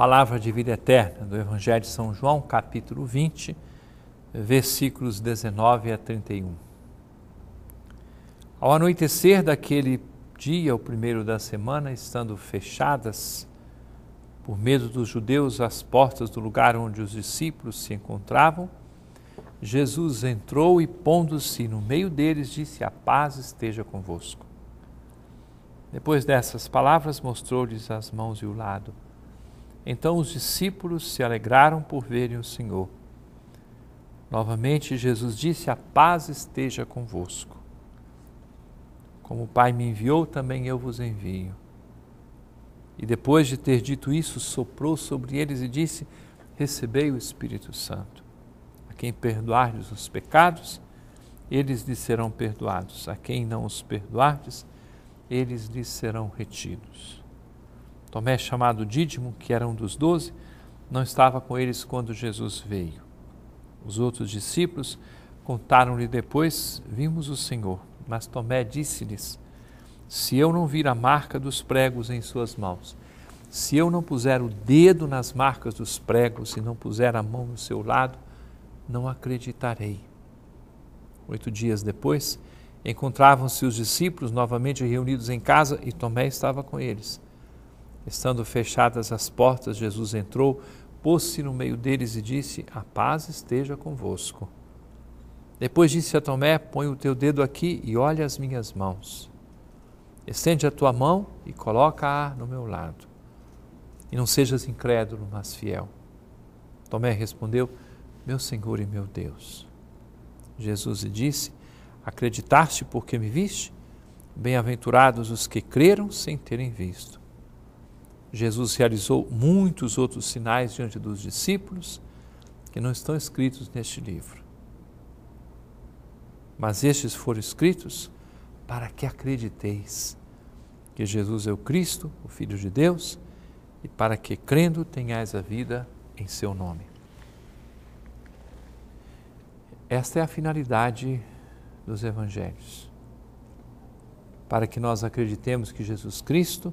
palavra de vida eterna do Evangelho de São João, capítulo 20, versículos 19 a 31. Ao anoitecer daquele dia, o primeiro da semana, estando fechadas, por medo dos judeus, as portas do lugar onde os discípulos se encontravam, Jesus entrou e, pondo-se no meio deles, disse: A paz esteja convosco. Depois dessas palavras, mostrou-lhes as mãos e o lado. Então os discípulos se alegraram por verem o Senhor. Novamente Jesus disse: A paz esteja convosco. Como o Pai me enviou, também eu vos envio. E depois de ter dito isso, soprou sobre eles e disse: Recebei o Espírito Santo. A quem perdoardes os pecados, eles lhes serão perdoados. A quem não os perdoardes, eles lhes serão retidos. Tomé, chamado Dídimo, que era um dos doze, não estava com eles quando Jesus veio. Os outros discípulos contaram-lhe depois: Vimos o Senhor. Mas Tomé disse-lhes: Se eu não vir a marca dos pregos em suas mãos, se eu não puser o dedo nas marcas dos pregos e não puser a mão no seu lado, não acreditarei. Oito dias depois, encontravam-se os discípulos novamente reunidos em casa e Tomé estava com eles. Estando fechadas as portas, Jesus entrou, pôs-se no meio deles e disse: A paz esteja convosco. Depois disse a Tomé: Põe o teu dedo aqui e olha as minhas mãos. Estende a tua mão e coloca-a no meu lado. E não sejas incrédulo, mas fiel. Tomé respondeu: Meu Senhor e meu Deus. Jesus lhe disse: Acreditaste porque me viste? Bem-aventurados os que creram sem terem visto. Jesus realizou muitos outros sinais diante dos discípulos que não estão escritos neste livro. Mas estes foram escritos para que acrediteis que Jesus é o Cristo, o Filho de Deus, e para que, crendo, tenhais a vida em seu nome. Esta é a finalidade dos evangelhos. Para que nós acreditemos que Jesus Cristo,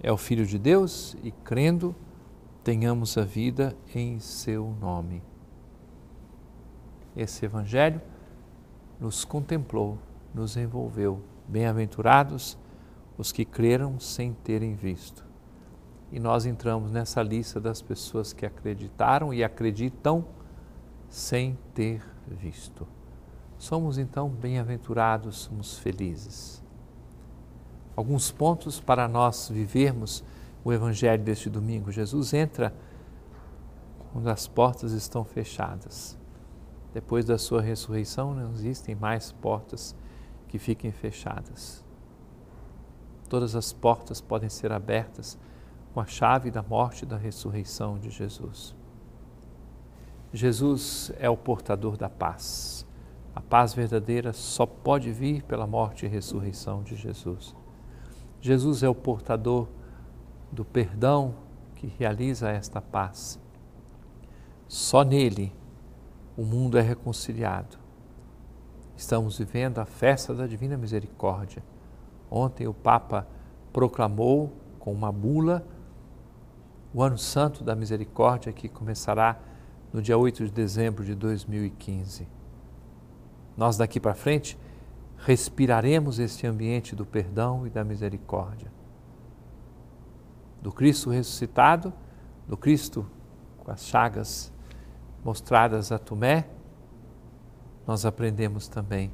é o Filho de Deus e, crendo, tenhamos a vida em seu nome. Esse Evangelho nos contemplou, nos envolveu. Bem-aventurados os que creram sem terem visto. E nós entramos nessa lista das pessoas que acreditaram e acreditam sem ter visto. Somos então bem-aventurados, somos felizes alguns pontos para nós vivermos o Evangelho deste domingo. Jesus entra quando as portas estão fechadas. Depois da sua ressurreição, não existem mais portas que fiquem fechadas. Todas as portas podem ser abertas com a chave da morte e da ressurreição de Jesus. Jesus é o portador da paz. A paz verdadeira só pode vir pela morte e ressurreição de Jesus. Jesus é o portador do perdão que realiza esta paz. Só nele o mundo é reconciliado. Estamos vivendo a festa da Divina Misericórdia. Ontem o Papa proclamou com uma bula o Ano Santo da Misericórdia que começará no dia 8 de dezembro de 2015. Nós daqui para frente respiraremos este ambiente do perdão e da misericórdia. Do Cristo ressuscitado, do Cristo com as chagas mostradas a Tomé, nós aprendemos também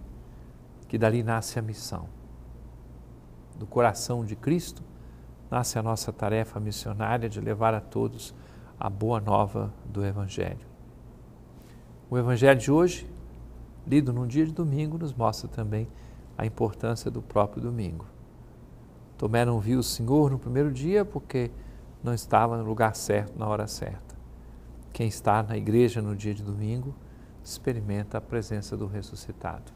que dali nasce a missão. Do coração de Cristo nasce a nossa tarefa missionária de levar a todos a boa nova do Evangelho. O Evangelho de hoje lido num dia de domingo nos mostra também a importância do próprio domingo. Tomé não viu o Senhor no primeiro dia porque não estava no lugar certo, na hora certa. Quem está na igreja no dia de domingo experimenta a presença do ressuscitado.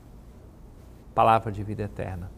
Palavra de vida eterna.